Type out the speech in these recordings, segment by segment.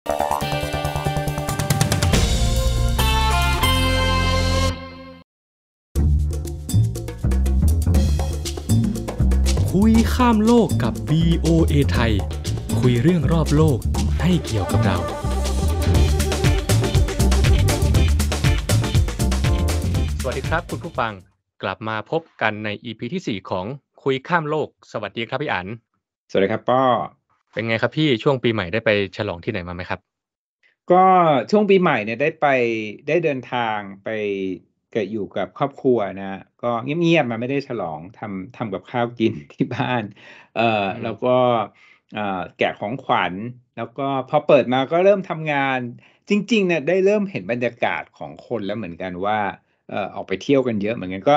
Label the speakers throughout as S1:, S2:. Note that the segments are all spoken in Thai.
S1: คุยข้ามโลกกับ VOA ไทย คุยเรื่องรอบโลกให้เกี่ยวกับเรา สวัสดีครับ คุณผู้ฟังกลับมาพบกันใน EP ที่ 4 ของคุยข้ามโลก สวัสดีครับ พี่อัน สวัสดีครับป้อเป็นไงครับพี่ช่วงปีใหม่ได้ไปฉลองที่ไหนมาไหมครับ
S2: ก็ช่วงปีใหม่เนี่ยได้ไปได้เดินทางไปเกิดอยู่กับครอบครัวนะก็เงียบๆมาไม่ได้ฉลองทำทำกับข้าวกินที่บ้านเอ่อแล้วก็แกะของขวัญแล้วก็พอเปิดมาก็เริ่มทำงานจริงๆเนี่ยได้เริ่มเห็นบรรยากาศของคนแล้วเหมือนกันว่าเออออกไปเที่ยวกันเยอะ เหมือนกันก็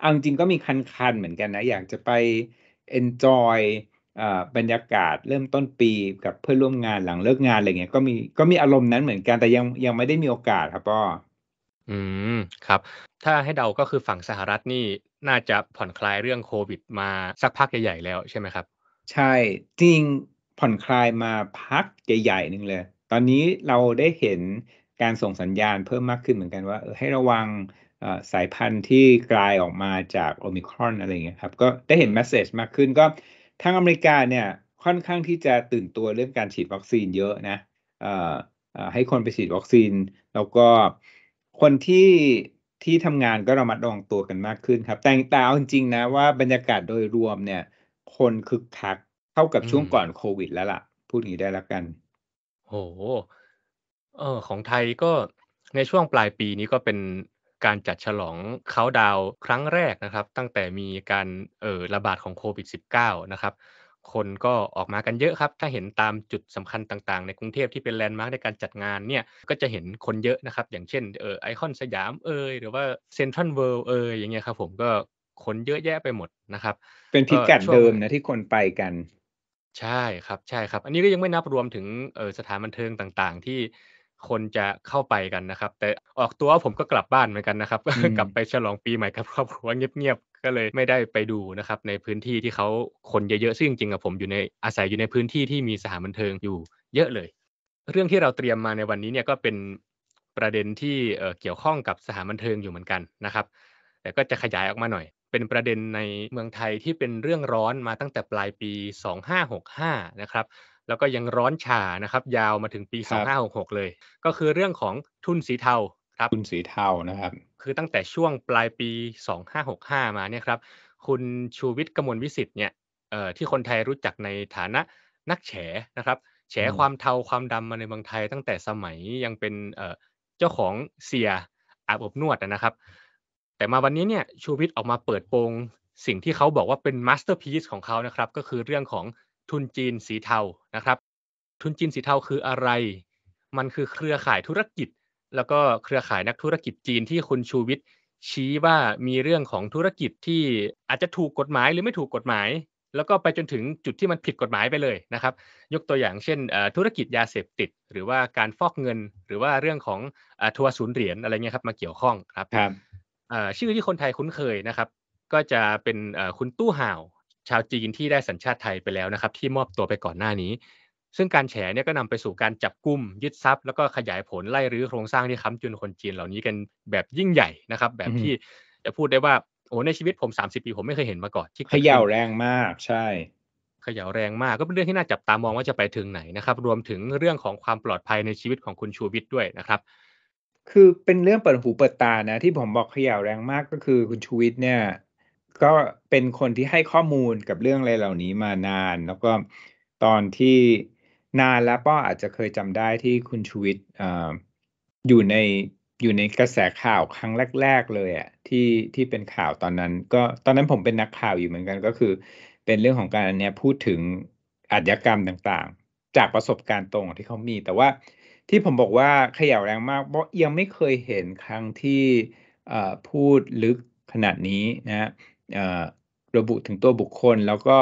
S2: เอาจริงก็มีคันๆเหมือนกันนะอยากจะไป enjoy บรรยากาศเริ่มต้นปีกับเพื่อนร่วมงานหลังเลิกงานอะไรเงี้ยก็มีก็มีอารมณ์นั้นเหมือนกันแต่ยังยังไม่ได้มีโอกาสครับพ่ออืมครับ ถ้าให้เดาก็คือฝั่งสหรัฐนี
S1: ่ น่าจะผ่อนคลายเรื่องโควิด มาสักพักใหญ่ๆแล
S2: ้วใช่ไหมครับ ใช่จริงผ่อนคลายมาพักใหญ่ๆหนึ่งเลย ตอนนี้เราได้เห็นการส่งสัญญาณเพิ่มมากขึ้นเหมือนกันว่า ให้ระวังสายพันธุ์ที่กลายออกมาจากโอมิครอนอะไรเงี้ยครับก็ได้เห็นแมสเซจมากขึ้นก็ทางอเมริกาเนี่ย ค่อนข้างที่จะตื่นตัวเรื่องการฉีดวัคซีนเยอะนะให้คนไปฉีดวัคซีนแล้วก็คนที่ที่ทำงานก็ระมัดระวังตัวกันมากขึ้นครับ แต่ตาจริงๆนะว่าบรรยากาศโดยรวมเนี่ย คนคึกคักเท่ากับช่วงก่อนโควิด แล้วล่ะ พูดอย่างนี้ได้แล้วกัน
S1: โห เออของไทยก็ในช่วงปลายปีนี้ก็เป็นการจัดฉลองเขาดาวครั้งแรกนะครับ ตั้งแต่มีการเออระบาดของโควิด -19 นะครับ คนก็ออกมากันเยอะครับ ถ้าเห็นตามจุดสำคัญต่างๆ ในกรุงเทพที่เป็นแลนด์มาร์กในการจัดงาน เนี่ย ก็จะเห็นคนเยอะนะครับ อย่างเช่นเออไอคอนสยามเอยหรือว่าเซ็นทรัลเวิลด์เอยอย่างเงี้ยครับ ผมก็คนเยอะแยะไปหมดนะครับ เป็นพิกัดเดิมนะท
S2: ี่คนไปกัน
S1: ใช่ครับใช่ครับ อันนี้ก็ยังไม่นับรวมถึงสถานบันเทิงต่าง ๆ ที่คนจะเข้าไปกันนะครับ แต่ออกตัวผมก็กลับบ้านเหมือนกันนะครับ กลับไปฉลองปีใหม่กับครอบครัวเงียบๆก็เลยไม่ได้ไปดูนะครับ ในพื้นที่ที่เขาคนเยอะๆซึ่งจริงๆอะผมอยู่ในอาศัยอยู่ในพื้นที่ที่มีสถานบันเทิงอยู่เยอะเลย เรื่องที่เราเตรียมมาในวันนี้เนี่ยก็เป็นประเด็นที่เกี่ยวข้องกับสถานบันเทิงอยู่เหมือนกันนะครับ แต่ก็จะขยายออกมาหน่อย เป็นประเด็นในเมืองไทยที่เป็นเรื่องร้อนมาตั้งแต่ปลายปี2565นะครับแล้วก็ยังร้อนฉานะครับ ยาวมาถึงปี 2566 เลย ก็คือเรื่องของทุนสีเทา ครับทุนสีเทานะครับ คือตั้งแต่ช่วงปลายปี 2565 มาเนี่ยครับ คุณชูวิทย์กมลวิสิทธิ์เนี่ยที่คนไทยรู้จักในฐานะนักแฉนะครับ แฉความเทาความดำมาในเมืองไทยตั้งแต่สมัยยังเป็นเจ้าของเสียอาบอบนวดนะครับ แต่มาวันนี้เนี่ย ชูวิทย์ออกมาเปิดโปงสิ่งที่เขาบอกว่าเป็นมาสเตอร์พีซของเขานะครับ ก็คือเรื่องของทุนจีนสีเทา นะครับ ทุนจีนสีเทาคืออะไร มันคือเครือข่ายธุรกิจ แล้วก็เครือข่ายนักธุรกิจจีนที่คุณชูวิทย์ชี้ว่ามีเรื่องของธุรกิจที่อาจจะถูกกฎหมายหรือไม่ถูกกฎหมาย แล้วก็ไปจนถึงจุดที่มันผิดกฎหมายไปเลยนะครับ ยกตัวอย่างเช่น ธุรกิจยาเสพติด หรือว่าการฟอกเงิน หรือว่าเรื่องของทัวร์ศูนย์เหรียญอะไรเงี้ยครับมาเกี่ยวข้องครับชื่อที่คนไทยคุ้นเคยนะครับ ก็จะเป็นคุณตู้ห่าวชาวจีนที่ได้สัญชาติไทยไปแล้วนะครับ ที่มอบตัวไปก่อนหน้านี้ ซึ่งการแฉเนี่ยก็นำไปสู่การจับกุมยึดทรัพย์ แล้วก็ขยายผล ไล่รื้อโครงสร้างที่ค้าจุนคนจีนเหล่านี้กันแบบยิ่งใหญ่นะครับ แบบที่จะพูดได้ว่า โอ้ ในชีวิตผม 30 ปีผมไม่เคยเห็นมาก่อนที่ขย่าแรง
S2: มาก ใช่
S1: ขย่าแรงมาก ก็เป็นเรื่องที่น่าจับตามองว่าจะไปถึงไหนนะครับ รวมถึงเรื่องของความปลอดภ
S2: ัยในชีวิตของคุณชูวิทย์ด้วยนะครับ คือเป็นเรื่องเปิดหูเปิดตานะ ที่ผมบอกขย่าแรงมากก็คือคุณชูวิทย์เนี่ยก็เป็นคนที่ให้ข้อมูลกับเรื่องอะไรเหล่านี้มานาน แล้วก็ตอนที่นานแล้วป้ออาจจะเคยจำได้ที่คุณชูวิทย์อยู่ในอยู่ในกระแสข่าวครั้งแรกๆ เลยอะที่ที่เป็นข่าวตอนนั้น ก็ตอนนั้นผมเป็นนักข่าวอยู่เหมือนกันก็คือ เป็นเรื่องของการเนี้ยพูดถึงอาชญากรรมต่างๆ จากประสบการณ์ตรงที่เขามี แต่ว่าที่ผมบอกว่าเขย่าแรงมากเพราะยังไม่เคยเห็นครั้งที่พูดลึกขนาดนี้นะระบุถึงตัวบุคคลแล้วก็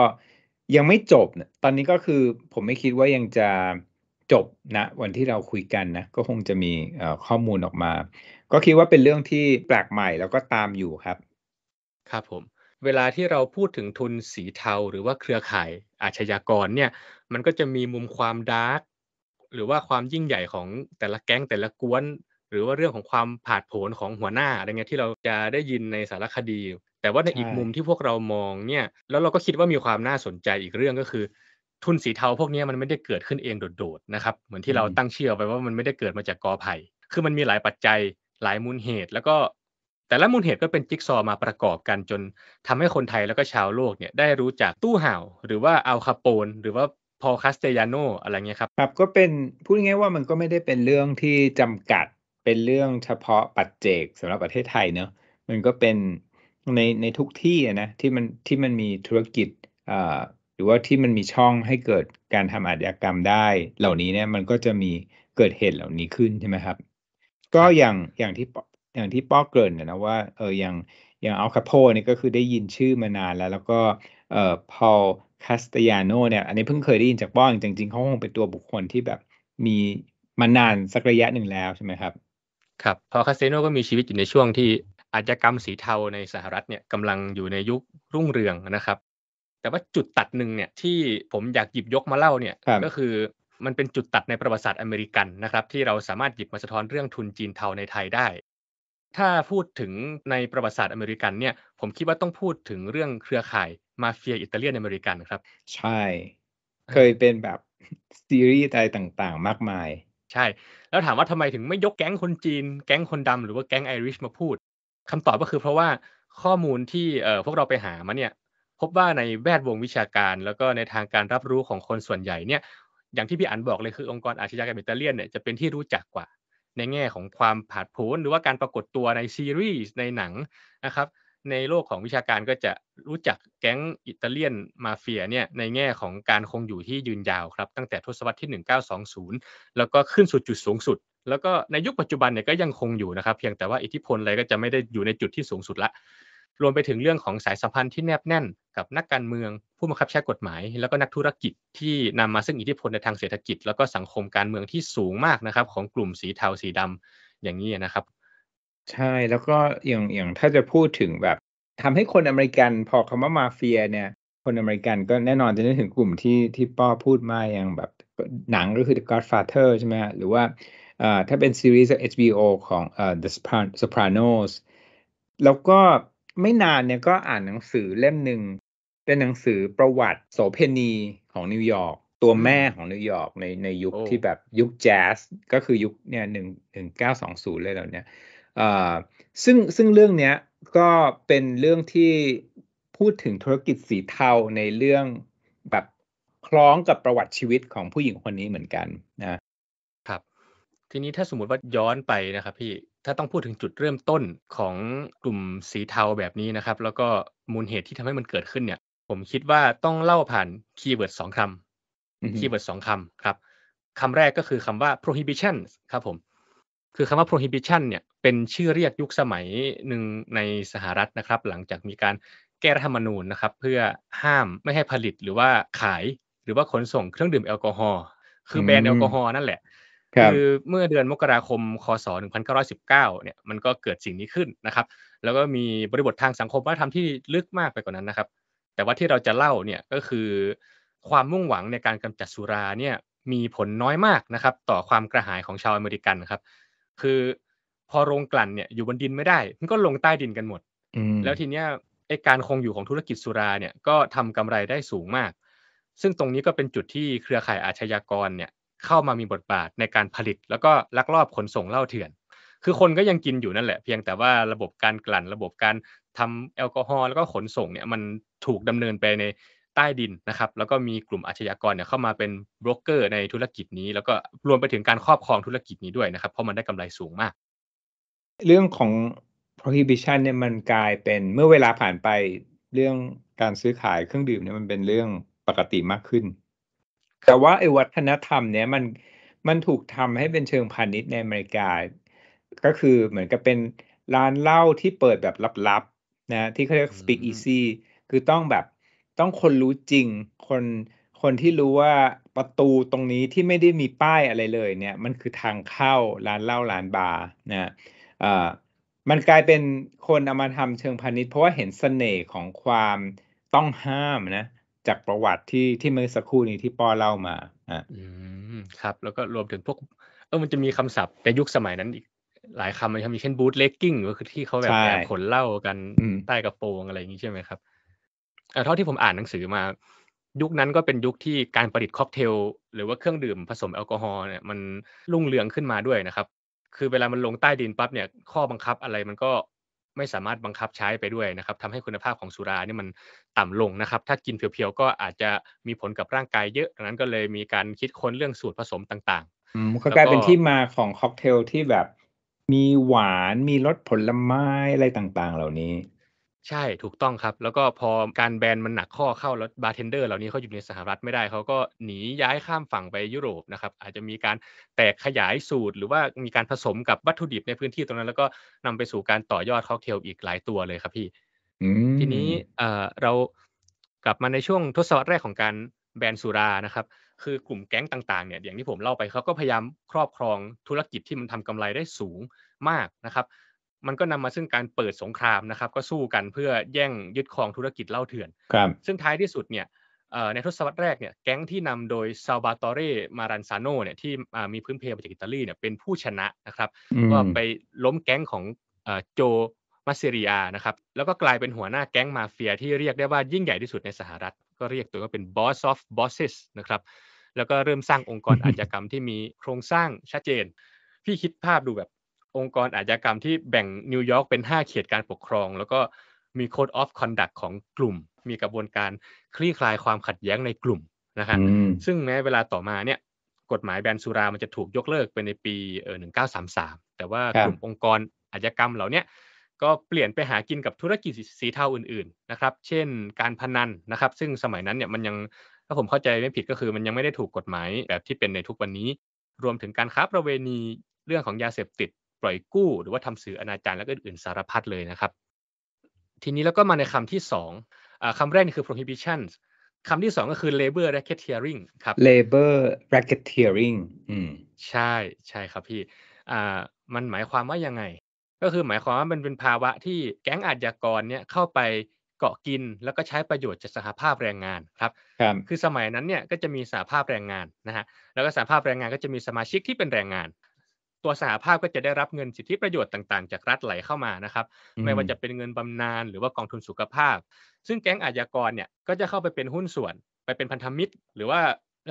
S2: ยังไม่จบนตอนนี้ก็คือผมไม่คิดว่ายังจะจบนะวันที่เราคุยกันนะก็คงจะมีข้อมูลออกมา ก็คิดว่าเป็นเรื่องที่แปลกใหม่แล้วก็ตามอยู่ครับครับผมเวลาที่เราพูดถึงทุนสีเทา หรือว่าเค
S1: รือข่ายอาชญากรเนี่ยมันก็จะมีมุมความดาร์กหรือว่าความยิ่งใหญ่ของแต่ละแก๊งแต่ละกวน หรือว่าเรื่องของความผาดโผนของหัวหน้าอะไรเงี้ยที่เราจะได้ยินในสารคดีแต่ว่าในอีกมุมที่พวกเรามองเนี่ยแล้วเราก็คิดว่ามีความน่าสนใจอีกเรื่องก็คือ ทุนสีเทาพวกนี้มันไม่ได้เกิดขึ้นเองโดดๆนะครับเหมือนที่เราตั้งเชื่อไปว่ามันไม่ได้เกิดมาจากกอไผ่คือมันมีหลายปัจจัยหลายมูลเหตุ แล้วก็แต่ละมูลเหตุก็เป็นจิ๊กซอมาประกอบกันจนทำให้คนไทยแล้วก็ชาวโลกเนี่ยได้รู้จักตู้ห่าว
S2: หรือว่าอัลคาโปนหรือว่าพอคาสเตยาโนอะไรเงี้ยครับครับก็เป็นพูดง่ายว่ามันก็ไม่ได้เป็นเรื่องที่จำกัดเป็นเรื่องเฉพาะปัจเจก สำหรับประเทศไทยเนอะมันก็เป็นในในทุกที่นะที่มันที่มันมีธุรกิจหรือว่าที่มันมีช่องให้เกิดการทำอาชญากรรมได้เหล่านี้เนี่ยมันก็จะมีเกิดเหตุเหล่านี้ขึ้นใช่ไหมครับ ก็อย่างอย่างที่อย่างที่ป้อเกินนะว่าเอออย่างอย่างอัลคาโปนี่ก็คือได้ยินชื่อมานานแล้ว แล้วก็เอ่อพอลคาสตยาโนเนี่ยอันนี้เพิ่งเคยได้ยินจากป้องจริงๆเขาคงเป็นตัวบุคคลที่แบบมีมานานสักระยะหนึ่งแล้วใช่ไหมครับ
S1: ครับพอคาสเซโนก็มีชีวิตอยู่ในช่วงที่อาชญากรรมสีเทาในสหรัฐเนี่ยกำลังอยู่ในยุครุ่งเรืองนะครับ แต่ว่าจุดตัดหนึ่งเนี่ยที่ผมอยากหยิบยกมาเล่าเนี่ย ก็คือมันเป็นจุดตัดในประวัติศาสตร์อเมริกันนะครับ ที่เราสามารถหยิบมาสะท้อนเรื่องทุนจีนเทาในไทยได้ ถ้าพูดถึงในประวัติศาสตร์อเมริกันเนี่ย ผมคิดว่าต้องพูดถึงเรื่องเครือข่ายมาเฟียอิตาเลียนอเมริกันครับ ใช่ เคยเป็นแบบซีรีส์อะไรต่างๆ มากมาย ใช่ แล้วถามว่าทำไมถึงไม่ยกแก๊งคนจีน แก๊งคนดำ หรือว่าแก๊งไอริช มาพูดคำตอบก็คือเพราะว่าข้อมูลที่พวกเราไปหามาเนี่ยพบว่าในแวดวงวิชาการแล้วก็ในทางการรับรู้ของคนส่วนใหญ่เนี่ยอย่างที่พี่อันบอกเลยคือองค์กรอาชญากรรมอิตาเลียนเนี่ยจะเป็นที่รู้จักกว่า ในแง่ของความผาดโผนหรือว่าการปรากฏตัวในซีรีส์ในหนังนะครับในโลกของวิชาการก็จะรู้จักแก๊งอิตาเลียนมาเฟียเนี่ยในแง่ของการคงอยู่ที่ยืนยาวครับตั้งแต่ทศวรรษที่1920 แล้วก็ขึ้นสู่จุดสูงสุดแล้วก็ในยุคปัจจุบันเนี่ยก็ยังคงอยู่นะครับ เพียงแต่ว่าอิทธิพลอะไรก็จะไม่ได้อยู่ในจุดที่สูงสุดละ รวมไปถึงเรื่องของสายสัมพันธ์ที่แนบแน่น กับนักการเมือง ผู้บังคับใช้กฎหมาย แล้วก็นักธุรกิจที่นำมาซึ่งอิทธิพลในทางเศรษฐกิจ แล้วก็สังคมการเมืองที่สูงมากนะครับ ของกลุ่มสีเทาสีดำอย่างนี้นะครับ
S2: ใช่แล้วก็อย่างอย่างถ้าจะพูดถึงแบบ ทำให้คนอเมริกันพอคำว่ามาเฟีย เนี่ย คนอเมริกันก็แน่นอนจะนึกถึงกลุ่มที่ที่ป้อพูดมาอย่างแบบหนังก็คือ The Godfather ใช่ไหมหรือว่าถ้าเป็นซีรีส์ HBO ของ The Sopranos แล้วก็ไม่นานเนี่ยก็อ่านหนังสือเล่มหนึ่ง เป็นหนังสือประวัติโสเพณีของนิวยอร์กตัวแม่ของนิวยอร์กในในยุคที่แบบยุคแจ๊สก็คือยุคเนี่ยหนึ่งหนึ่งเก้าสองศูนย์เลยแล้วเนี่ยซึ่งซึ่งเรื่องเนี้ยก็เป็นเรื่องที่พูดถึงธุรกิจสีเทาในเรื่องแบบคล้องกับประวัติชีวิตของผู้หญิงคนนี้เหมือนกันนะท
S1: ีนี้ถ้าสมมติว่าย้อนไปนะครับ พี่ถ้าต้องพูดถึงจุดเริ่มต้นของกลุ่มสีเทาแบบนี้นะครับ แล้วก็มูลเหตุที่ทำให้มันเกิดขึ้นเนี่ยผมคิดว่าต้องเล่าผ่านคีย์เวิร์ดสองคำคีย์เวิร์ดสองคำครับคำแรกก็คือคำว่า prohibition ครับผม คือคำว่า prohibition เนี่ยเป็นชื่อเรียกยุคสมัยหนึ่งในสหรัฐนะครับ หลังจากมีการแก้รัฐธรรมนูญนะครับ เพื่อห้ามไม่ให้ผลิต หรือว่าขายหรือว่าขนส่งเครื่องดื่มแอลกอฮอล์คือแบรนด์แอลกอฮอล์นั่นแหละคือเมื่อเดือนมกราคม คศ 1919 เนี่ยมันก็เกิดสิ่งนี้ขึ้นนะครับ แล้วก็มีบริบททางสังคมวัฒนธรรมที่ลึกมากไปกว่านั้นนะครับ แต่ว่าที่เราจะเล่าเนี่ยก็คือ ความมุ่งหวังในการกำจัดสุราเนี่ยมีผลน้อยมากนะครับ ต่อความกระหายของชาวอเมริกันครับ คือพอโรงกลั่นเนี่ยอยู่บนดินไม่ได้ มันก็ลงใต้ดินกันหมดแล้วทีเนี้ยไอการคงอยู่ของธุรกิจสุราเนี่ยก็ทำกำไรได้สูงมาก ซึ่งตรงนี้ก็เป็นจุดที่เครือข่ายอาชญากรเนี่ยเข้ามามีบทบาทในการผลิตแล้วก็ลักลอบขนส่งเหล้าเถื่อน คือคนก็ยังกินอยู่นั่นแหละ เพียงแต่ว่าระบบการกลั่น ระบบการทำแอลกอฮอล์แล้วก็ขนส่งเนี่ยมันถูกดำเนินไปในใต้ดินนะครับ แล้วก็มีกลุ่มอาชญากรเนี่ยเข้ามาเป็นบล็อกเกอร์ในธุรกิจนี้ แล้วก็รวมไปถึงการครอบครองธุรกิจนี้ด้วยนะครับ เพราะมันได้กำไรสูงมาก
S2: เรื่องของ prohibition เนี่ยมันกลายเป็นเมื่อเวลาผ่านไปเรื่องการซื้อขายเครื่องดื่มเนี่ยมันเป็นเรื่องปกติมากขึ้นแต่ว่าไอ้วัฒนธรรมเนี้ยมันมันถูกทำให้เป็นเชิงพาณิชย์ในอเมริกา ก็คือเหมือนกับเป็นร้านเหล้าที่เปิดแบบลับๆนะที่เขาเรียก speak easy คือต้องแบบต้องคนรู้จริงคนคนที่รู้ว่าประตูตรงนี้ที่ไม่ได้มีป้ายอะไรเลย เนี่ย มันคือทางเข้าร้านเหล้าร้านบาร์นะอ่ามันกลายเป็นคนเอามาทำเชิงพาณิชย์เพราะว่าเห็นสเสน่ห์ของความต้องห้ามนะจากประวัติที่ที่เมื่อสักครู่นี้ที่ป้อเล่ามาอ่ะอืมครับ แล้วก็รวมถึงพวก
S1: เออมันจะมีคำศัพท์ในยุคสมัยนั้นอีก หลายคำมันจะมีเช่นบูธเลกกิ้งก็คือที่เขาแบบแอบขนเหล้ากันใต้กระโปรงอะไรอย่างนี้ใช่ไหมครับเท่าที่ผมอ่านหนังสือมา ยุคนั้นก็เป็นยุคที่การผลิตค็อกเทลหรือว่าเครื่องดื่ม ผสมแอลกอฮอล์เนี่ยมันรุ่งเรืองขึ้นมาด้วยนะครับ คือเวลามันลงใต้ดินปั๊บเนี่ยข้อบังคับอะไรมันก็ไม่สามารถบังคับใช้ไปด้วยนะครับทำให้คุณภาพของสุรานี่มันต่ำลงนะครับ ถ้ากินเพียวๆ ก็อาจจะมีผลกับร่างกายเยอะดังนั้นก็เลยมีการคิดค้นเรื่องสูตรผสมต่าง
S2: ๆมก็กลายเป็นที่มาของค็อกเทลที่แบบมีหวานมีรสผลไม้อะไรต่างๆเหล่านี้
S1: ใช่ ถูกต้องครับ แล้วก็พอการแบนมันหนักข้อเข้าแล้วบาร์เทนเดอร์เหล่านี้เขาอยู่ในสหรัฐไม่ได้ เขาก็หนีย้ายข้ามฝั่งไปยุโรปนะครับ อาจจะมีการแตกขยายสูตร หรือว่ามีการผสมกับวัตถุดิบในพื้นที่ตรงนั้น แล้วก็นำไปสู่การต่อยอดค็อกเทลอีกหลายตัวเลยครับพี่ทีนี้เรากลับมาในช่วงทศวรรษแรกของการแบนสุรานะครับ คือกลุ่มแก๊งต่างๆ เนี่ย อย่างที่ผมเล่าไปเขาก็พยายามครอบครองธุรกิจที่มันทำกำไรได้สูงมากนะครับมันก็นำมาซึ่งการเปิดสงครามนะครับ ก็สู้กันเพื่อแย่งยึดครองธุรกิจเหล้าเถื่อน ครับ ซึ่งท้ายที่สุดเนี่ยในทศวรรษแรกเนี่ย แก๊งที่นำโดยซาบาตอร่มารันซาโนเนี่ยที่มีพื้นเพมาจากอิตาลีเนี่ยเป็นผู้ชนะนะครับ ก็ไปล้มแก๊งของโจ มาเซรียนะครับ แล้วก็กลายเป็นหัวหน้าแก๊งมาเฟีย ที่เรียกได้ว่ายิ่งใหญ่ที่สุดในสหรัฐก็เรียกตัวก็เป็น boss of bosses นะครับแล้วก็เริ่มสร้างองค์กรอาชญากรรมที่มีโครงสร้างชัดเจนพี่คิดภาพดูแบบองค์กรอาชญากรรมที่แบ่งนิวยอร์กเป็น 5 เขตการปกครอง แล้วก็มี Code of Conduct ของกลุ่ม มีกระบวนการคลี่คลายความขัดแย้งในกลุ่มนะัะซึ่งแม้เวลาต่อมาเนี่ยกฎหมายแบนสุรามันจะถูกยกเลิกไปในปีเออหนึ่งมสามแต่ว่ากลุ่มองค์กรอาชญากรรมเหล่านี้ก็เปลี่ยนไปหากินกับธุรกิจสีเทาอื่นๆนะครับเช่นการพนันนะครับ ซึ่งสมัยนั้นเนี่ยมันยังถ้าผมเข้าใจไม่ผิดก็คือมันยังไม่ได้ถูกกฎหมายแบบที่เป็นในทุกวันนี้รวมถึงการค้าประเวณีเรื่องของยาเสพติดปล่อยกู้ หรือว่าทำสื่ออนาจารแล้วก็อื่นสารพัดเลยนะครับ ทีนี้แล้วก็มาในคำที่2คำาแรกคือ prohibition คำที่สองก็คือ labor racketeering ค
S2: รับ labor racketeering อืม
S1: ใช่ใช่ครับพี่อ่ามันหมายความว่ายังไง ก็คือหมายความว่ามันเป็นภาวะที่แก๊งอาชญากรเนี่ยเข้าไปเกาะกินแล้วก็ใช้ประโยชน์จากสหภาพแรงงานครับครับ คือสมัยนั้นเนี่ยก็จะมีสหภาพแรงงานนะฮะแล้วก็สหภาพแรงงานก็จะมีสมาชิกที่เป็นแรงงานัวสหภาพก็จะได้รับเงินสิทธิประโยชน์ต่างๆ จากรัฐไหลเข้ามานะครับ ไม่ว่าจะเป็นเงินบำนาญหรือว่ากองทุนสุขภาพ ซึ่งแก๊งอาญากรเนี่ยก็จะเข้าไปเป็นหุ้นส่วนไปเป็นพันธมิตร หรือว่า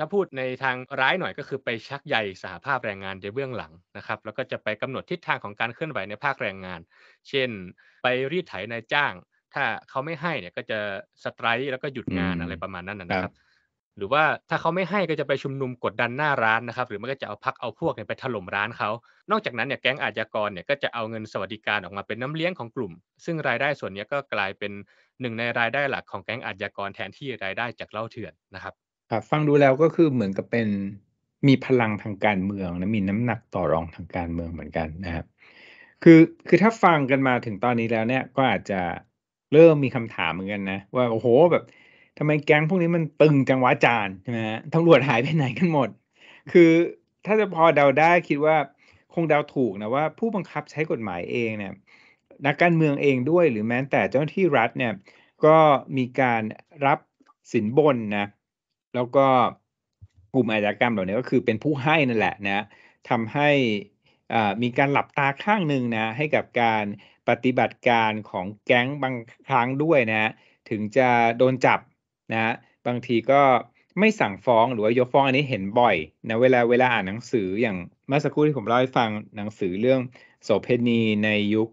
S1: ถ้าพูดในทางร้ายหน่อยก็คือไปชักใยสหภาพแรงงานในเบื้องหลังนะครับ แล้วก็จะไปกำหนดทิศทางของการเคลื่อนไหวในภาคแรงงาน เช่น ไปรีดไถนายจ้าง ถ้าเขาไม่ให้เนี่ยก็จะสไตร์แล้วก็หยุดงานอะไรประมาณนั้นนะครับหรือว่าถ้าเขาไม่ให้ก็จะไปชุมนุมกดดันหน้าร้านนะครับ หรือไม่ก็จะเอาพักเอาพวกเนี่ยไปถล่มร้านเขา นอกจากนั้นเนี่ยแก๊งอาชญากรเนี่ยก็จะเอาเงินสวัสดิการออกมาเป็นน้ำเลี้ยงของกลุ่ม ซึ่งรายได้ส่วนนี้ก็กลายเป็นหนึ่งในรายได้หลักของแก๊งอาชญากรแทนที่รายได้จากเหล้าเถื่อน
S2: นะครับครับ ฟังดูแล้วก็คือเหมือนกับเป็น มีพลังทางการเมืองนะมีน้ำหนักต่อรองทางการเมืองเหมือนกันนะครับ คือคือถ้าฟังกันมาถึงตอนนี้แล้วเนี่ยก็อาจจะเริ่มมีคำถามเหมือนกันนะ ว่าโอ้โหแบบทำไมแก๊งพวกนี้มันตึงจังวะจานใช่ไหมฮะตำรวจหายไปไหนกันหมด คือถ้าจะพอเดาได้คิดว่า คงเดาถูกนะ ว่าผู้บังคับใช้กฎหมายเองเนี่ยนักการเมืองเองด้วย หรือแม้แต่เจ้าหน้าที่รัฐเนี่ยก็มีการรับสินบนนะแล้วก็กลุ่มอาชญากรรมเหล่านี้ก็คือเป็นผู้ให้นั่นแหละนะทำให้มีการหลับตาข้างหนึ่งนะ ให้กับการปฏิบัติการของแก๊งบางครั้งด้วยนะถึงจะโดนจับนะฮะบางทีก็ไม่สั่งฟ้องหรือว่ายกฟ้องอันนี้เห็นบ่อยนะเวลาเวลาอ่านหนังสืออย่างเมื่อสักครู่ที่ผมเล่าให้ฟังหนังสือเรื่องโสเพณีในยุค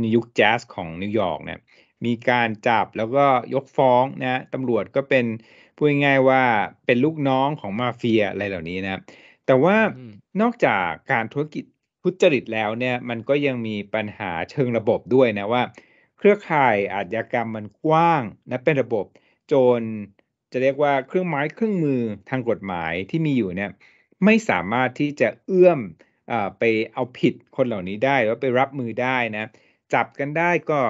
S2: ในยุคแจ๊สของนิวยอร์กเนี่ยมีการจับแล้วก็ยกฟ้องนะตำรวจก็เป็นพูดง่ายว่าเป็นลูกน้องของมาเฟียอะไรเหล่านี้นะแต่ว่านอกจากการธุรกิจพุจริตแล้วเนี่ยมันก็ยังมีปัญหาเชิงระบบด้วยนะว่า เครือข่ายอาชญากรรมมันกว้างนะเป็นระบบโจรจะเรียกว่าเครื่องไม้เครื่องมือทางกฎหมายที่มีอยู่เนี่ยไม่สามารถที่จะเอื้อมอไปเอาผิดคนเหล่านี้ได้หรือไปรับมือได้นะจับกันได้ก็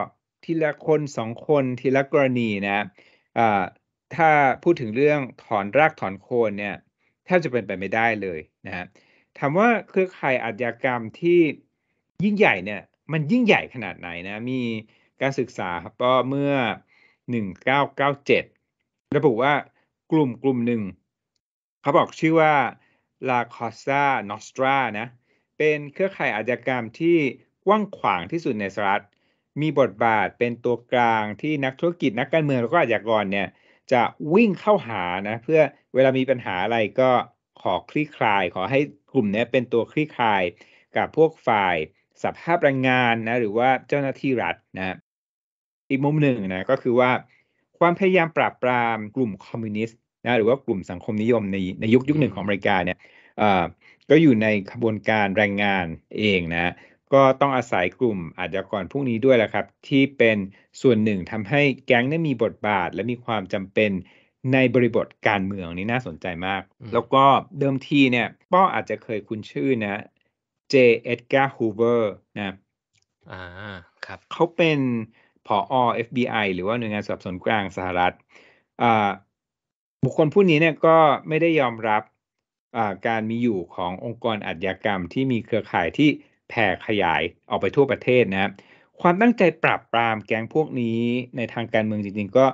S2: ทีละคนสองคนทีละกรณีนะะถ้าพูดถึงเรื่องถอนรากถอนโคนเนี่ยแทบจะเป็นไปไม่ได้เลยนะฮะถามว่าเครือข่ายอาชญากรรมที่ยิ่งใหญ่เนี่ยมันยิ่งใหญ่ขนาดไหนนะ มีการศึกษาครับก็เมื่อ1997 ระบุว่ากลุ่มกลุ่มหนึ่งเขาบอกชื่อว่า La Cosa Nostra นะเป็นเครือข่ายอาชญากรรมที่กว้างขวางที่สุดในสหรัฐมีบทบาทเป็นตัวกลางที่นักธุรกิจนักการเมืองแล้วก็อาชญากรเนี่ย จะวิ่งเข้าหานะเพื่อเวลามีปัญหาอะไรก็ขอคลี่คลาย ขอให้กลุ่มนี้เป็นตัวคลี่คลายกับพวกฝ่ายสภาพแรงงานนะหรือว่าเจ้าหน้าที่รัฐนะอีกมุมหนึ่งนะก็คือว่าความพยายามปราบปราม กลุ่มคอมมิวนิสต์นะหรือว่ากลุ่มสังคมนิยมในในยุคยุคหนึ่งของอเมริกาเนี่ยก็อยู่ในขบวนการแรงงานเองนะก็ต้องอาศัยกลุ่มอาชญากรพวกนี้ด้วยแหละครับ ที่เป็นส่วนหนึ่งทำให้แก๊งได้มีบทบาท และมีความจำเป็นในบริบทการเมืองนี่น่าสนใจมาก แล้วก็เดิมทีเนี่ยป้ออาจจะเคยคุ้นชื่อนะเจเอ็ดการ์ฮูเวอร์นะอ่าครับเขาเป็นผออ FBI หรือว่า หน่วยงานสอบสวนกลางสหรัฐ บุคคลผู้นี้เนี่ยก็ไม่ได้ยอมรับการมีอยู่ขององค์กรอาชญากรรมที่มีเครือข่ายที่แผ่ขยายออกไปทั่วประเทศนะครับความตั้งใจปราบปรามแก๊งพวกนี้ในทางการเมืองจริงๆก็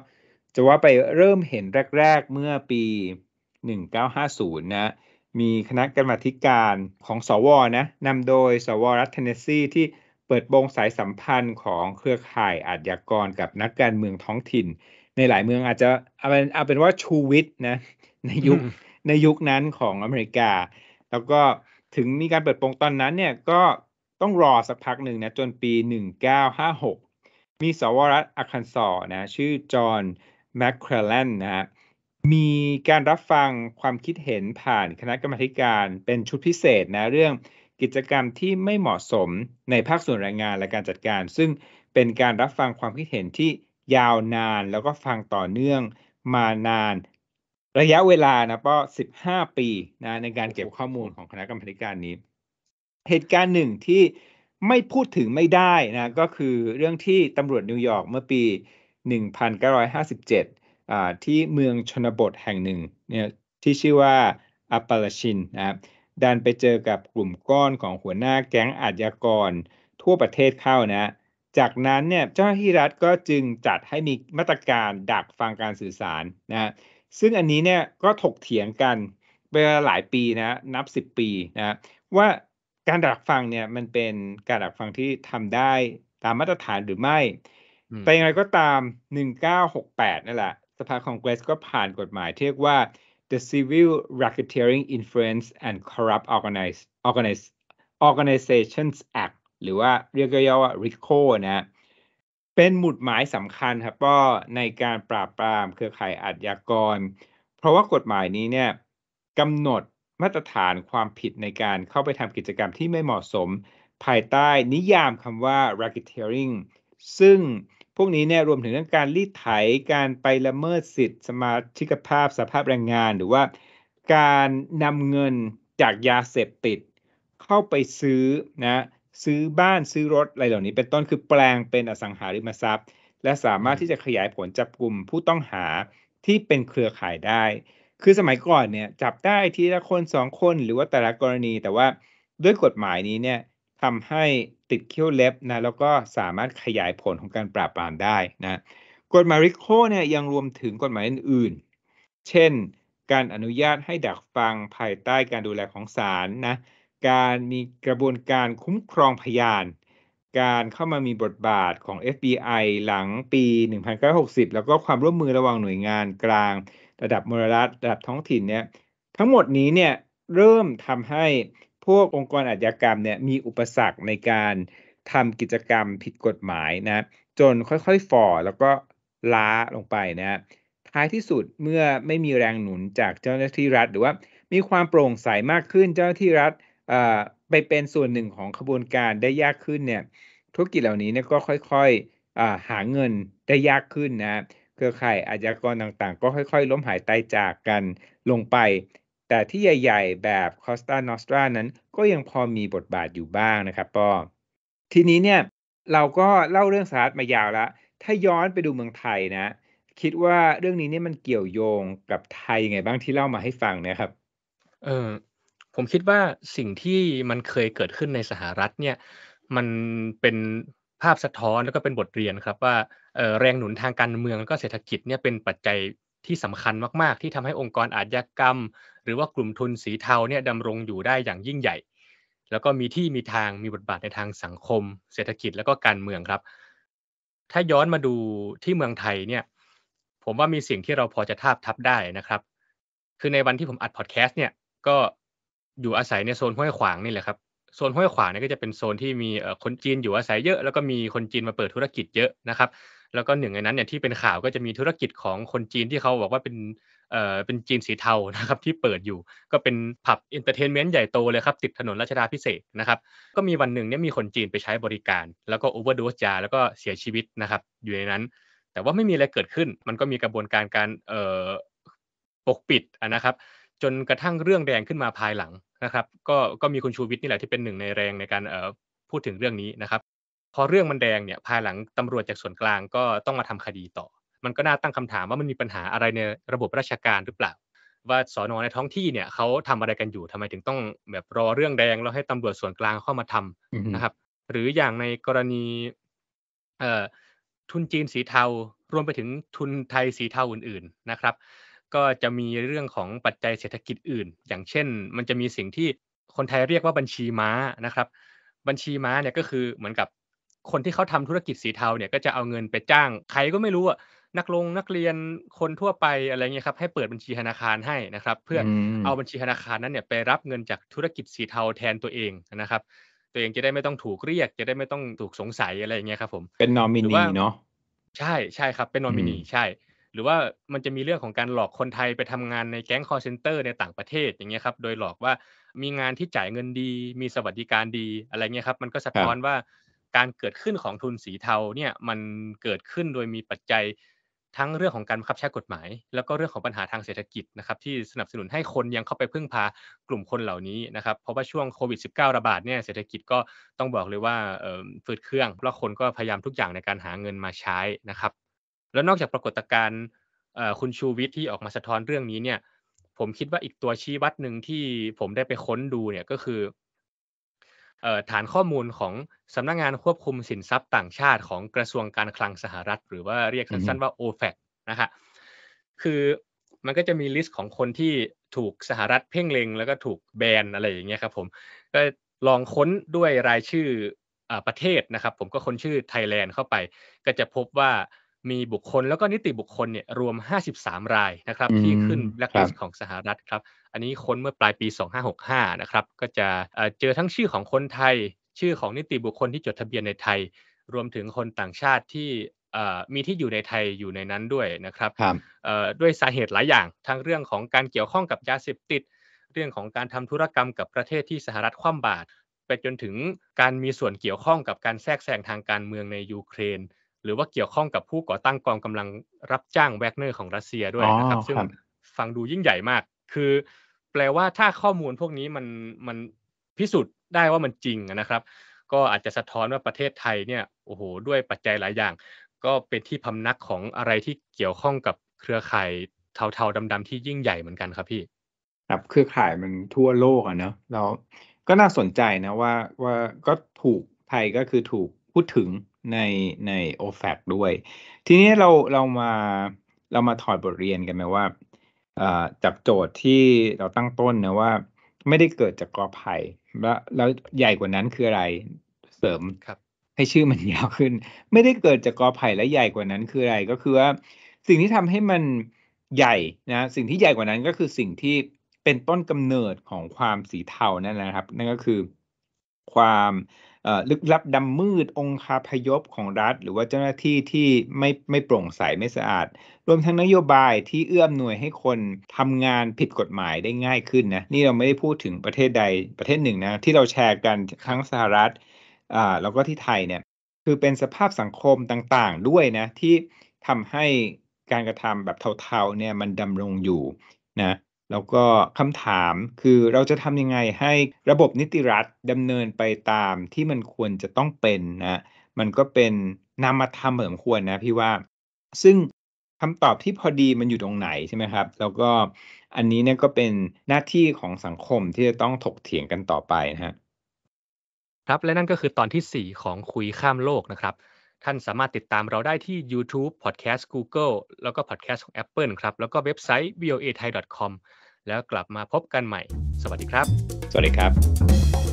S2: จะว่าไปเริ่มเห็นแรก ๆเมื่อปี 1950 นะ มีคณะกรรมาการของสวนะนำโดยสวรัฐเทนเนสซีที่ปิดโปงสายสัมพันธ์ของเครือข่ายอาชญากรกับนักการเมืองท้องถิ่นในหลายเมืองอาจจะเอาเป็นเอาเป็นว่าชูวิทย์นะในยุคในยุคนั้นของอเมริกา แล้วก็ถึงมีการเปิดโปงตอนนั้นเนี่ยก็ต้องรอสักพักหนึ่งนะจนปี 1956 มีสวรัฐอาคันซอนะชื่อจอห์นแมคครลนนะะมีการรับฟังความคิดเห็นผ่านคณะกรรมการเป็นชุดพิเศษนะเรื่องกิจกรรมที่ไม่เหมาะสมในภาคส่วนแรงงานและการจัดการ ซึ่งเป็นการรับฟังความคิดเห็นที่ยาวนานแล้วก็ฟังต่อเนื่องมานานระยะเวลานะป้อ15 ปีนะในการเก็บข้อมูลของคณะกรรมการนี้ เหตุการณ์หนึ่งที่ไม่พูดถึงไม่ได้นะก็คือเรื่องที่ตำรวจนิวยอร์กเมื่อปี 1957อ่าที่เมืองชนบทแห่งหนึ่งเนี่ยที่ชื่อว่าอัปปาลชินนะครับดันไปเจอกับกลุ่มก้อนของหัวหน้าแก๊งอาชญากร ทั่วประเทศเข้านะ จากนั้นเนี่ยเจ้าหน้าที่รัฐก็จึงจัดให้มีมาตรการดักฟังการสื่อสารนะ ซึ่งอันนี้เนี่ยก็ถกเถียงกัน เป็นหลายปีนะ นับ 10 ปีนะว่าการดักฟังเนี่ยมันเป็นการดักฟังที่ทำได้ตามมาตรฐานหรือไม่แต่อย่างไรก็ตาม 1968 นั่นแหละ สภาคองเกรสก็ผ่านกฎหมายเรียกว่า the civil racketeering influence and corrupt organize organize organizations act หรือว่าเรียกย่อว่า RICO นะะเป็นหมุดหมายสำคัญครับก็ในการปราบปรามเครือข่ายอาชญากร เพราะว่ากฎหมายนี้เนี่ยกำหนดมาตรฐานความผิดในการเข้าไปทำกิจกรรมที่ไม่เหมาะสม ภายใต้นิยามคำว่า racketeering ซึ่งพวกนี้เนี่ยรวมถึงเรื่องการรีดไถการไปละเมิดสิทธิสมาชิกภาพสภาพแรงงาน หรือว่า การนำเงินจากยาเสพติด เข้าไปซื้อนะซื้อบ้านซื้อรถอะไรเหล่านี้ เป็นต้นคือแปลงเป็นอสังหาริมทรัพย์ และสามารถที่จะขยายผลจับกลุ่มผู้ต้องหาที่เป็นเครือข่ายได้ คือสมัยก่อนเนี่ยจับได้ทีละคนสองคนหรือว่าแต่ละกรณี แต่ว่าด้วยกฎหมายนี้เนี่ยทำให้ติดเขี้ยวเล็บนะแล้วก็สามารถขยายผลของการปราบปรามได้นะกฎหมายริโคเนี่ยยังรวมถึงกฎหมายอื่นๆ เช่นการอนุญาตให้ดักฟังภายใต้การดูแลของศาลนะการมีกระบวนการคุ้มครองพยาน การเข้ามามีบทบาทของ FBI หลังปี 1960 แล้วก็ความร่วมมือระหว่างหน่วยงานกลางระดับมรรัฐ ระดับท้องถิ่นเนี่ยทั้งหมดนี้เนี่ยเริ่มทำให้พวกองค์กรอาชญากรรมเนี่ยมีอุปสรรคในการทำกิจกรรมผิดกฎหมายนะจนค่อยๆฝ่อแล้วก็ล้าลงไปนะท้ายที่สุดเมื่อไม่มีแรงหนุนจากเจ้าหน้าที่รัฐ หรือว่ามีความโปร่งใสมากขึ้นเจ้าหน้าที่รัฐไปเป็นส่วนหนึ่งของขบวนการได้ยากขึ้นเนี่ยธุรกิจเหล่านี้เนี่ยก็ค่อยๆหาเงินได้ยากขึ้นนะเครือข่ายอาชญากรต่างๆ ก็ค่อยๆ ล้มหายตายจากกันลงไปแต่ที่ใหญ่ ๆ แบบคอสตาโนสตรานั้น ก็ยังพอมีบทบาทอยู่บ้างนะครับปอทีนี้เนี่ยเราก็เล่าเรื่องสหรัฐมายาวแล้ว ถ้าย้อนไปดูเมืองไทยนะ คิดว่าเรื่องนี้เนี่ยมันเกี่ยวโยงกับไทยไงบ้างที่เล่ามาให้ฟังนะครับ
S1: เออผมคิดว่าสิ่งที่มันเคยเกิดขึ้นในสหรัฐเนี่ยมันเป็นภาพสะท้อนแล้วก็เป็นบทเรียนครับว่าแรงหนุนทางการเมืองแล้วก็เศรษฐกิจเนี่ยเป็นปัจจัยที่สำคัญมาก ๆ ที่ทำให้องค์กรอาชญากรรมหรือว่ากลุ่มทุนสีเทาเนี่ยดำรงอยู่ได้อย่างยิ่งใหญ่ แล้วก็มีที่มีทางมีบทบาทในทางสังคม เศรษฐกิจแล้วก็การเมืองครับ ถ้าย้อนมาดูที่เมืองไทยเนี่ย ผมว่ามีสิ่งที่เราพอจะทาบทับได้นะครับ คือในวันที่ผมอัดพอดแคสต์เนี่ยก็อยู่อาศัยในโซนห้วยขวางนี่แหละครับโซนห้วยขวางเนี่ยก็จะเป็นโซนที่มีคนจีนอยู่อาศัยเยอะแล้วก็มีคนจีนมาเปิดธุรกิจเยอะนะครับแล้วก็หนึ่งในนั้นเนี่ยที่เป็นข่าวก็จะมีธุรกิจของคนจีนที่เขาบอกว่าเป็นเอ่อเป็นจีนสีเทานะครับที่เปิดอยู่ก็เป็นผับอินเตอร์เทนเมนต์ใหญ่โตเลยครับติดถนนราชดาพิเศษนะครับก็มีวันหนึ่งเนี่ยมีคนจีนไปใช้บริการ แล้วก็โอเวอร์ดูสยาแล้วก็เสียชีวิตนะครับอยู่ในนั้น แต่ว่าไม่มีอะไรเกิดขึ้น มันก็มีกระบวนการการเอ่อปกปิดนะครับ จนกระทั่งเรื่องแดงขึ้นมาภายหลังนะครับ ก็ก็มีคุณชูวิทย์นี่แหละที่เป็นหนึ่งในแรงในการเอ่อพูดถึงเรื่องนี้นะครับพอเรื่องมันแดงเนี่ยภายหลังตำรวจจากส่วนกลางก็ต้องมาทำคดีต่อ มันก็น่าตั้งคำถามว่ามันมีปัญหาอะไรในระบบราชการหรือเปล่า ว่าสอนอในท้องที่เนี่ยเขาทำอะไรกันอยู่ทำไมถึงต้องแบบรอเรื่องแดงแล้วให้ตำรวจส่วนกลางเข้ามาทำนะครับ หรืออย่างในกรณีเอ่อทุนจีนสีเทา รวมไปถึงทุนไทยสีเทาอื่นๆนะครับ ก็จะมีเรื่องของปัจจัยเศรษฐกิจอื่น อย่างเช่น มันจะมีสิ่งที่คนไทยเรียกว่าบัญชีม้านะครับ บัญชีม้าเนี่ยก็คือเหมือนกับคนที่เขาทำธุรกิจสีเทาเนี่ยก็จะเอาเงินไปจ้าง ใครก็ไม่รู้อะนักลง นักเรียนคนทั่วไปอะไรเงี้ยครับให้เปิดบัญชีธนาคารให้นะครับ เพื่อเอาบัญชีธนาคารนั้นเนี่ยไปรับเงินจากธุรกิจสีเทาแทนตัวเองนะครับ ตัวเองจะได้ไม่ต้องถูกเรียก จะได้ไม่ต้องถูกสงสัยอะไรเงี้ยครับผม
S2: เป็นนอมินีเนาะ
S1: ใช่ใช่ครับเป็นนอมินีใช่ หรือว่ามันจะมีเรื่องของการหลอกคนไทยไปทำงานในแก๊งคอร์เซนเตอร์ในต่างประเทศอย่างเงี้ยครับโดยหลอกว่ามีงานที่จ่ายเงินดีมีสวัสดิการดีอะไรเงี้ยครับมันก็สะท้อนว่าการเกิดขึ้นของทุนสีเทาเนี่ยมันเกิดขึ้นโดยมีปัจจัยทั้งเรื่องของการบังคับใช้กฎหมาย แล้วก็เรื่องของปัญหาทางเศรษฐกิจนะครับ ที่สนับสนุนให้คนยังเข้าไปพึ่งพากลุ่มคนเหล่านี้นะครับเพราะว่าช่วงโควิด -19 ระบาดเนี่ยเศรษฐกิจก็ต้องบอกเลยว่าฟืดเครื่อง แล้วคนก็พยายามทุกอย่างในการหาเงินมาใช้นะครับ แล้วนอกจากปรากฏการณ์คุณชูวิทย์ที่ออกมาสะท้อนเรื่องนี้เนี่ยผมคิดว่าอีกตัวชี้วัดหนึ่งที่ผมได้ไปค้นดูเนี่ยก็คือฐานข้อมูลของสำนักงงานควบคุมสินทรัพย์ต่างชาติของกระทรวงการคลังสหรัฐ หรือว่าเรียกสั้นๆว่า OFAC นะคะคือมันก็จะมีลิสต์ของคนที่ถูกสหรัฐเพ่งเล็งแล้วก็ถูกแบนอะไรอย่างเงี้ยครับผม ก็ลองค้นด้วยรายชื่อประเทศนะครับผมก็ค้นชื่อไทยแลนด์เข้าไป ก็จะพบว่ามีบุคคลแล้วก็นิติบุคคลเนี่ยรวม 53 รายนะครับที่ขึ้นแบล็คลิสต์ของสหรัฐครับอันนี้ค้นเมื่อปลายปี 2565 นะครับก็จะเจอทั้งชื่อของคนไทย ชื่อของนิติบุคคลที่จดทะเบียนในไทยรวมถึงคนต่างชาติที่มีที่อยู่ในไทยอยู่ในนั้นด้วยนะครับด้วยสาเหตุหลายอย่างทั้งเรื่องของการเกี่ยวข้องกับยาเสพติด เรื่องของการทำธุรกรรมกับประเทศที่สหรัฐคว่ำบาตรไปจนถึงการมีส่วนเกี่ยวข้องกับการแทรกแซงทางการเมืองในยูเครนหรือว่าเกี่ยวข้องกับผู้ก่อตั้งกองกำลังรับจ้างแวกเนอร์ของรัสเซียด้วยนะครับ ซึ่งฟังดูยิ่งใหญ่มาก คือแปลว่าถ้าข้อมูลพวกนี้มันมันพิสูจน์ได้ว่ามันจริงนะครับ ก็อาจจะสะท้อนว่าประเทศไทยเนี่ยโอ้โหด้วยปัจจัยหลายอย่าง ก็เป็นที่พำนักของอะไรที่เกี่ยวข้องกับเครือข่ายเทาๆดำๆที่ยิ่งใหญ่เหมือ
S2: นกันครับพี่ ครับเครือข่ายมันทั่วโลกอ่ะเนาะแล้วก็น่าสนใจนะว่าว่าก็ถูกไทยก็คือถูกพูดถึงในใน o f a ฟด้วย ทีนี้เราเรามาเรามาถอดบทเรียนกันไหมว่าจากโจทย์ที่เราตั้งต้นนะว่า ไม่ได้เกิดจากกอไผ่แล้วแล้วใหญ่กว่านั้นคืออะไรเสริมครับ ให้ชื่อมันยาวขึ้น ไม่ได้เกิดจากกอไผ่และใหญ่กว่านั้นคืออะไรก็คือว่าสิ่งที่ทำให้มันใหญ่นะ สิ่งที่ใหญ่กว่านั้นก็คือสิ่งที่เป็นต้นกำเนิดของความสีเทานั่นนะครับ นั่นก็คือความลึกลับดำมืดองคาพยพของรัฐ หรือว่าเจ้าหน้าที่ที่ไม่ไม่โปร่งใส ไม่สะอาด รวมทั้งนโยบายที่เอื้อมหน่วยให้คนทำงานผิดกฎหมายได้ง่ายขึ้นนะ นี่เราไม่ได้พูดถึงประเทศใดประเทศหนึ่งนะ ที่เราแชร์กันทั้งสหรัฐอ่าแล้วก็ที่ไทยเนี่ย คือเป็นสภาพสังคมต่างๆ ด้วยนะที่ทำให้การกระทำแบบเทาๆเนี่ยมันดำรงอยู่นะแล้วก็คำถามคือเราจะทำยังไงให้ระบบนิติรัฐดำเนินไปตามที่มันควรจะต้องเป็นนะมันก็เป็นนามธรรมเหมือนควรนะ พี่ว่า ซึ่งคำตอบที่พอดีมันอยู่ตรงไหนใช่ไหมครับ แล้วก็อันนี้เนี่ยก็เป็นหน้าที่ของสังคมที่จะต้องถกเถียงกันต่อไปนะัะ
S1: ครับและนั่นก็คือตอนที่ 4 ของคุยข้ามโลกนะครับท่านสามารถติดตามเราได้ที่ YouTube Podcast Google แล้วก็ Podcast ของ Apple ครับ แล้วก็เว็บไซต์ voa thai com แล้วกลับมาพบกันใหม่ สวัสดีครับ สวัสดีครับ